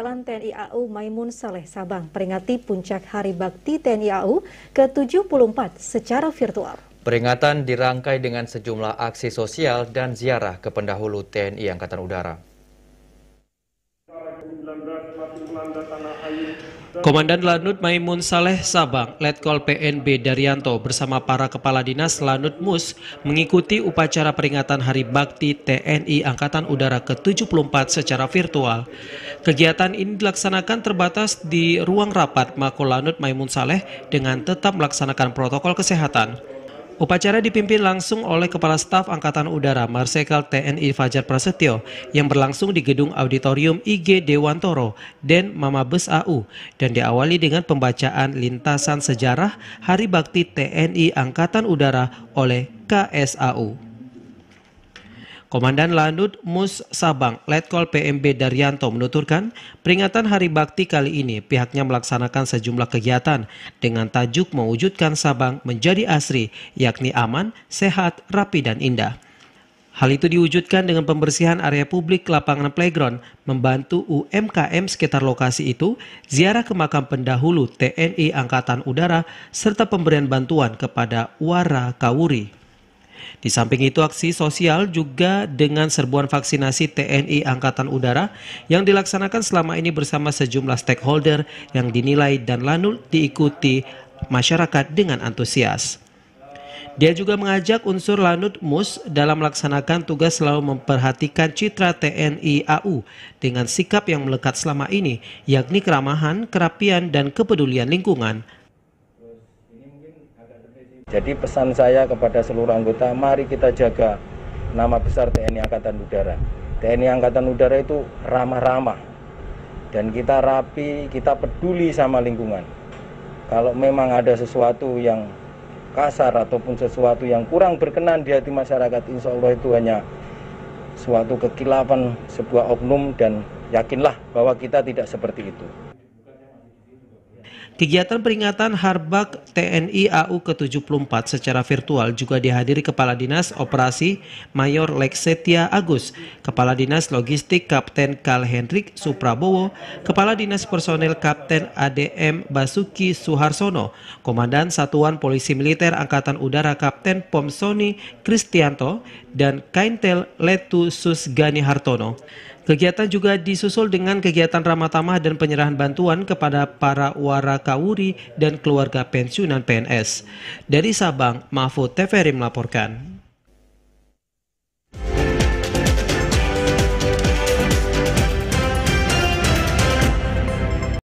Pangkalan TNI AU Maimun Saleh Sabang peringati puncak Hari Bakti TNI AU ke-74 secara virtual. Peringatan dirangkai dengan sejumlah aksi sosial dan ziarah ke pendahulu TNI Angkatan Udara. Komandan Lanut Maimun Saleh Sabang, Letkol PNB Daryanto bersama para kepala dinas Lanut MUS mengikuti upacara peringatan Hari Bakti TNI Angkatan Udara ke-74 secara virtual. Kegiatan ini dilaksanakan terbatas di ruang rapat Mako Lanut Maimun Saleh dengan tetap melaksanakan protokol kesehatan. Upacara dipimpin langsung oleh Kepala Staf Angkatan Udara Marsekal TNI Fajar Prasetyo yang berlangsung di gedung auditorium IG Dewantoro dan Mamabes AU dan diawali dengan pembacaan lintasan sejarah Hari Bakti TNI Angkatan Udara oleh KSAU. Komandan Lanut Mus Sabang, Letkol PMB Daryanto menuturkan, peringatan Hari Bakti kali ini pihaknya melaksanakan sejumlah kegiatan dengan tajuk mewujudkan Sabang menjadi asri, yakni aman, sehat, rapi, dan indah. Hal itu diwujudkan dengan pembersihan area publik lapangan playground, membantu UMKM sekitar lokasi itu, ziarah ke makam pendahulu TNI Angkatan Udara, serta pemberian bantuan kepada Wara Kawuri. Di samping itu aksi sosial juga dengan serbuan vaksinasi TNI Angkatan Udara yang dilaksanakan selama ini bersama sejumlah stakeholder yang dinilai dan lanul diikuti masyarakat dengan antusias. Dia juga mengajak unsur Lanut MUS dalam melaksanakan tugas selalu memperhatikan citra TNI AU dengan sikap yang melekat selama ini, yakni keramahan, kerapian, dan kepedulian lingkungan, jadi pesan saya kepada seluruh anggota, mari kita jaga nama besar TNI Angkatan Udara. TNI Angkatan Udara itu ramah-ramah dan kita rapi, kita peduli sama lingkungan. Kalau memang ada sesuatu yang kasar ataupun sesuatu yang kurang berkenan di hati masyarakat, insya Allah itu hanya suatu kekilapan sebuah oknum dan yakinlah bahwa kita tidak seperti itu. Kegiatan peringatan Harbak TNI AU ke-74 secara virtual juga dihadiri Kepala Dinas Operasi Mayor Leksetia Agus, Kepala Dinas Logistik Kapten Kal Hendrik Suprabowo, Kepala Dinas Personel Kapten ADM Basuki Suharsono, Komandan Satuan Polisi Militer Angkatan Udara Kapten Pomsoni Kristianto, dan Kaintel Letu Susgani Hartono. Kegiatan juga disusul dengan kegiatan ramah tamah dan penyerahan bantuan kepada para wara kawuri dan keluarga pensiunan PNS. Dari Sabang, Mahfud TVRI melaporkan.